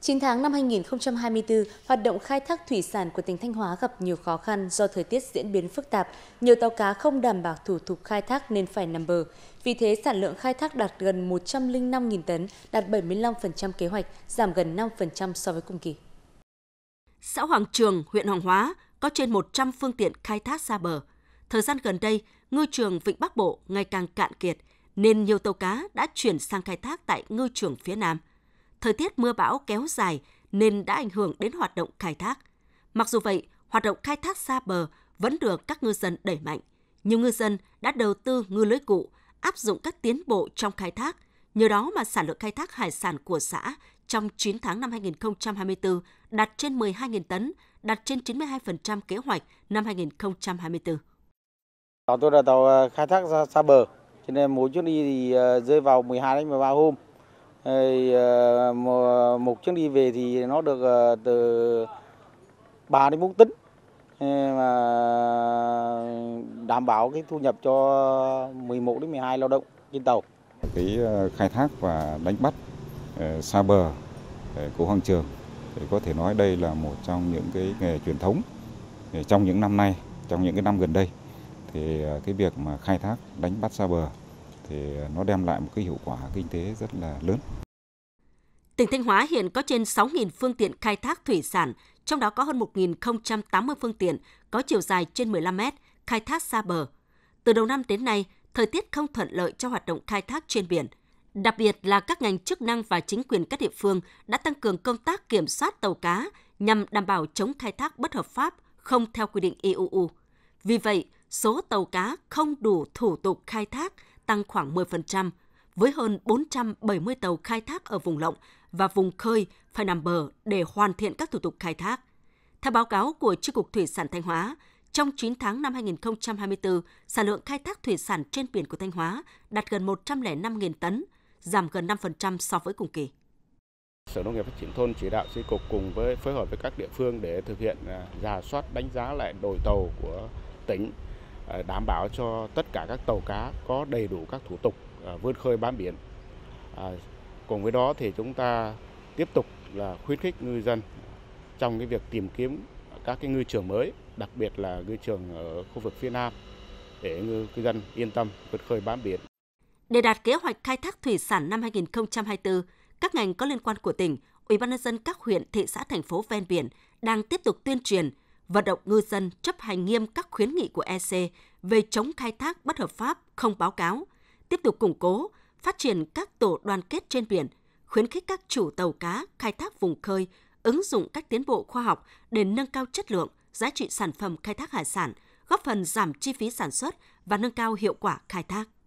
9 tháng năm 2024, hoạt động khai thác thủy sản của tỉnh Thanh Hóa gặp nhiều khó khăn do thời tiết diễn biến phức tạp, nhiều tàu cá không đảm bảo thủ tục khai thác nên phải nằm bờ. Vì thế, sản lượng khai thác đạt gần 105.000 tấn, đạt 75% kế hoạch, giảm gần 5% so với cùng kỳ. Xã Hoàng Trường, huyện Hoàng Hóa có trên 100 phương tiện khai thác xa bờ. Thời gian gần đây, ngư trường Vịnh Bắc Bộ ngày càng cạn kiệt, nên nhiều tàu cá đã chuyển sang khai thác tại ngư trường phía Nam – thời tiết mưa bão kéo dài nên đã ảnh hưởng đến hoạt động khai thác. Mặc dù vậy, hoạt động khai thác xa bờ vẫn được các ngư dân đẩy mạnh. Nhiều ngư dân đã đầu tư ngư lưới cụ, áp dụng các tiến bộ trong khai thác. Nhờ đó mà sản lượng khai thác hải sản của xã trong 9 tháng năm 2024 đạt trên 12.000 tấn, đạt trên 92% kế hoạch năm 2024. Tàu tôi là tàu ờ, khai thác xa, xa bờ, cho nên mỗi chuyến đi thì ờ, rơi vào 12 đến 13 hôm. Ờ, một chuyến đi về thì nó được ờ, từ 3 đến 4 tấn mà đảm bảo cái thu nhập cho 11 đến 12 lao động trên tàu. Cái ờ, khai thác và đánh bắt xa bờ của hoàng trường thì có thể nói đây là một trong những cái nghề truyền thống trong những năm nay, trong những cái năm gần đây thì cái việc mà khai thác đánh bắt xa bờ thì nó đem lại một cái hiệu quả kinh tế rất là lớn. Tỉnh Thanh Hóa hiện có trên 6.000 phương tiện khai thác thủy sản, trong đó có hơn 1.080 phương tiện có chiều dài trên 15 mét khai thác xa bờ. Từ đầu năm đến nay, thời tiết không thuận lợi cho hoạt động khai thác trên biển. Đặc biệt là các ngành chức năng và chính quyền các địa phương đã tăng cường công tác kiểm soát tàu cá nhằm đảm bảo chống khai thác bất hợp pháp, không theo quy định EU. Vì vậy, số tàu cá không đủ thủ tục khai thác tăng khoảng 10%, với hơn 470 tàu khai thác ở vùng lộng và vùng khơi phải nằm bờ để hoàn thiện các thủ tục khai thác. Theo báo cáo của Chi cục Thủy sản Thanh Hóa, trong 9 tháng năm 2024, sản lượng khai thác thủy sản trên biển của Thanh Hóa đạt gần 105.000 tấn, giảm gần 5% so với cùng kỳ. Sở Nông nghiệp Phát triển thôn chỉ đạo Chi cục cùng với phối hợp với các địa phương để thực hiện giả à, soát đánh giá lại đội tàu của tỉnh Ờ, đảm bảo cho tất cả các tàu cá có đầy đủ các thủ tục ờ, vươn khơi bám biển. Ờ, cùng với đó thì chúng ta tiếp tục là khuyến khích ngư dân trong cái việc tìm kiếm các cái ngư trường mới, đặc biệt là ngư trường ở khu vực phía Nam để ngư dân yên tâm vượt khơi bám biển. Để đạt kế hoạch khai thác thủy sản năm 2024, các ngành có liên quan của tỉnh, Ủy ban nhân dân các huyện, thị xã thành phố ven biển đang tiếp tục tuyên truyền, vận động ngư dân chấp hành nghiêm các khuyến nghị của EC về chống khai thác bất hợp pháp không báo cáo, tiếp tục củng cố, phát triển các tổ đoàn kết trên biển, khuyến khích các chủ tàu cá khai thác vùng khơi, ứng dụng các tiến bộ khoa học để nâng cao chất lượng, giá trị sản phẩm khai thác hải sản, góp phần giảm chi phí sản xuất và nâng cao hiệu quả khai thác.